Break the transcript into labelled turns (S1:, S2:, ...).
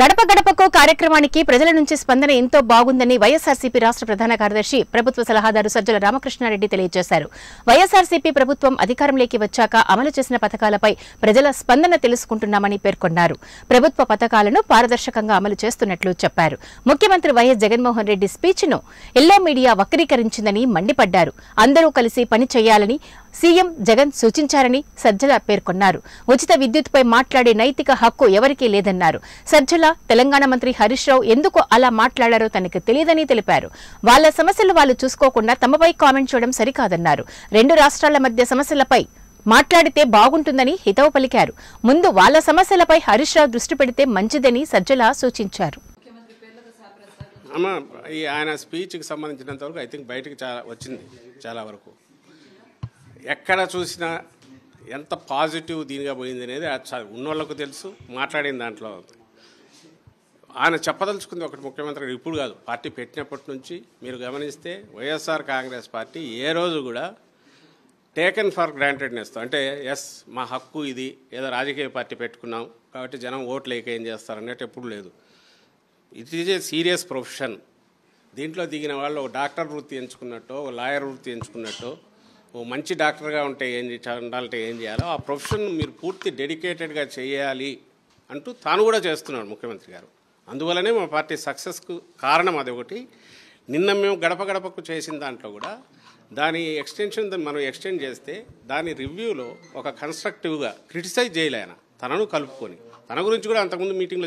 S1: గడప గడపకు కార్యక్రమానికి ప్రజల నుంచి స్పందన ఎంతో బాగుందని వైఎస్సార్సీపీ రాష్ట్ర ప్రధాన కార్యదర్శి ప్రభుత్వ సలహాదారు సజ్జల రామకృష్ణారెడ్డి తెలియజేశారు వైఎస్సార్సీపీ ప్రభుత్వం అధికారంలోకి వచ్చాక అమలు చేసిన పథకాలపై ప్రజల స్పందన తెలుసుకుంటున్నామని పేర్కొన్నారు ప్రభుత్వ పథకాలను పారదర్శకంగా అమలు చేస్తున్నట్లు చెప్పారు ముఖ్యమంత్రి వైఎస్ జగన్మోహన్ రెడ్డి స్పీచ్ను ఎల్లో మీడియా వక్రీకరించిందని మండిపడ్డారు అందరూ కలిసి పని చేయాలని సీఎం జగన్ సూచించారని సజ్జల పేర్కొన్నారు ఉచిత విద్యుత్పై మాట్లాడే నైతిక హక్కు ఎవరికీ లేదన్నారు సజ్జల రోజుల తెలంగాణ మంత్రి హరీష్ రావు ఎందుకు అలా మాట్లాడారో తనకు తెలియదని తెలిపారు వాళ్ల సమస్యలు వాళ్ళు చూసుకోకుండా తమపై కామెంట్ చేయడం సరికాదన్నారు రెండు రాష్ట్రాల మధ్య సమస్యలపై మాట్లాడితే బాగుంటుందని హితవు పలికారు ముందు వాళ్ల సమస్యలపై హరీష్ రావు దృష్టి పెడితే మంచిదని సజ్జల సూచించారు
S2: అమ్మ ఈ ఆయన స్పీచ్కి సంబంధించినంత వరకు ఐ థింక్ బయటకు చాలా వచ్చింది చాలా వరకు ఎక్కడ చూసినా ఎంత పాజిటివ్ దీనిగా పోయింది అనేది ఉన్నోళ్ళకు తెలుసు మాట్లాడిన దాంట్లో ఆయన చెప్పదలుచుకుంది ఒకటి ముఖ్యమంత్రి ఇప్పుడు కాదు పార్టీ పెట్టినప్పటి నుంచి మీరు గమనిస్తే వైఎస్ఆర్ కాంగ్రెస్ పార్టీ ఏ రోజు కూడా టేకెన్ ఫర్ గ్రాంటెడ్నెస్ అంటే ఎస్ మా హక్కు ఇది ఏదో రాజకీయ పార్టీ పెట్టుకున్నాం కాబట్టి జనం ఓట్లు లేక ఏం చేస్తారనేది ఎప్పుడు లేదు it is a serious profession దీంట్లో దిగిన వాళ్ళు ఒక డాక్టర్ వృత్తి ఎంచుకున్నట్టు ఒక లాయర్ వృత్తి ఎంచుకున్నట్టు ఓ మంచి డాక్టర్గా ఉంటే ఏం ఉండాలంటే ఏం చేయాలో ఆ ప్రొఫెషన్ మీరు పూర్తి డెడికేటెడ్గా చేయాలి అంటూ తాను కూడా చేస్తున్నాడు ముఖ్యమంత్రి గారు అందువలనే మా పార్టీ సక్సెస్కు కారణం అది ఒకటి నిన్న మేము గడప గడపకు చేసిన దాంట్లో కూడా దాని ఎక్స్టెన్షన్ మనం ఎక్స్టెండ్ చేస్తే దాని రివ్యూలో ఒక కన్స్ట్రక్టివ్గా క్రిటిసైజ్ చేయలేన తనను కలుపుకొని తన గురించి కూడా అంతకుముందు మీటింగ్లో